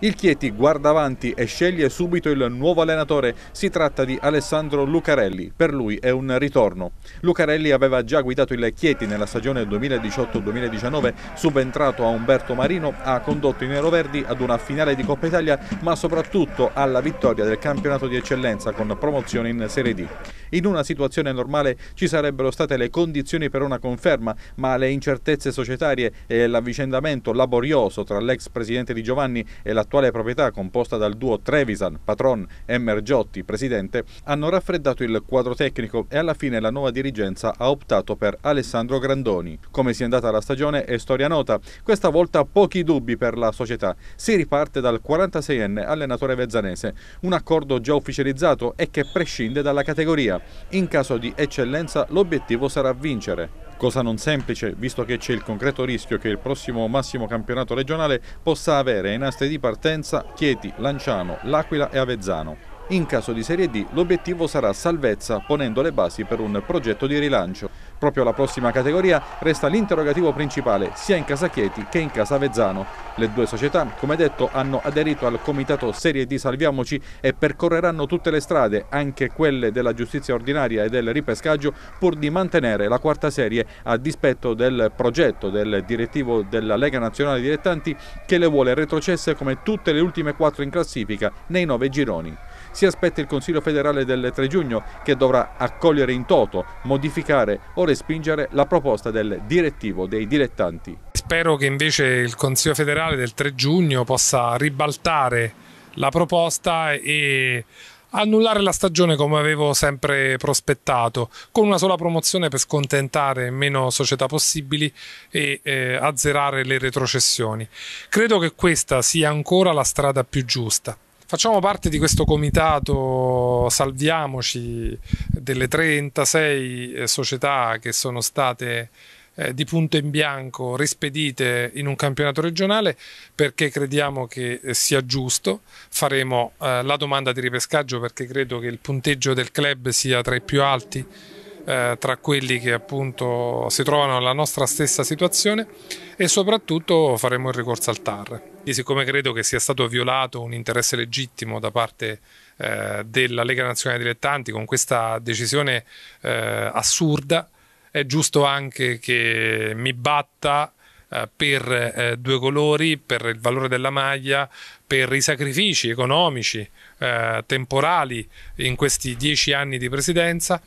Il Chieti guarda avanti e sceglie subito il nuovo allenatore. Si tratta di Alessandro Lucarelli. Per lui è un ritorno. Lucarelli aveva già guidato il Chieti nella stagione 2018-2019, subentrato a Umberto Marino, ha condotto i neroverdi ad una finale di Coppa Italia, ma soprattutto alla vittoria del campionato di eccellenza con promozione in Serie D. In una situazione normale ci sarebbero state le condizioni per una conferma, ma le incertezze societarie e l'avvicendamento laborioso tra l'ex presidente di Giovanni e la l'attuale proprietà composta dal duo Trevisan, patron e Mergiotti, presidente, hanno raffreddato il quadro tecnico e alla fine la nuova dirigenza ha optato per Alessandro Grandoni. Come si è andata la stagione è storia nota, questa volta pochi dubbi per la società. Si riparte dal 46enne allenatore vezzanese, un accordo già ufficializzato e che prescinde dalla categoria. In caso di eccellenza l'obiettivo sarà vincere cosa non semplice visto che c'è il concreto rischio che il prossimo massimo campionato regionale possa avere in aste di partenza Chieti, Lanciano, L'Aquila e Avezzano. In caso di Serie D l'obiettivo sarà salvezza ponendo le basi per un progetto di rilancio. Proprio la prossima categoria resta l'interrogativo principale sia in casa Chieti che in casa Vezzano. Le due società, come detto, hanno aderito al comitato Serie D Salviamoci e percorreranno tutte le strade, anche quelle della giustizia ordinaria e del ripescaggio, pur di mantenere la quarta serie a dispetto del progetto del direttivo della Lega Nazionale Direttanti che le vuole retrocesse come tutte le ultime quattro in classifica nei nove gironi. Si aspetta il Consiglio federale del 3 giugno che dovrà accogliere in toto, modificare o respingere la proposta del direttivo dei dilettanti. Spero che invece il Consiglio federale del 3 giugno possa ribaltare la proposta e annullare la stagione come avevo sempre prospettato, con una sola promozione per scontentare meno società possibili e eh, azzerare le retrocessioni. Credo che questa sia ancora la strada più giusta. Facciamo parte di questo comitato Salviamoci delle 36 eh, società che sono state eh, di punto in bianco rispedite in un campionato regionale perché crediamo che eh, sia giusto. Faremo eh, la domanda di ripescaggio perché credo che il punteggio del club sia tra i più alti eh, tra quelli che appunto si trovano nella nostra stessa situazione e soprattutto faremo il ricorso al TAR. E siccome credo che sia stato violato un interesse legittimo da parte eh, della Lega Nazionale Dilettanti con questa decisione eh, assurda, è giusto anche che mi batta eh, per eh, due colori, per il valore della maglia, per i sacrifici economici, eh, temporali in questi dieci anni di presidenza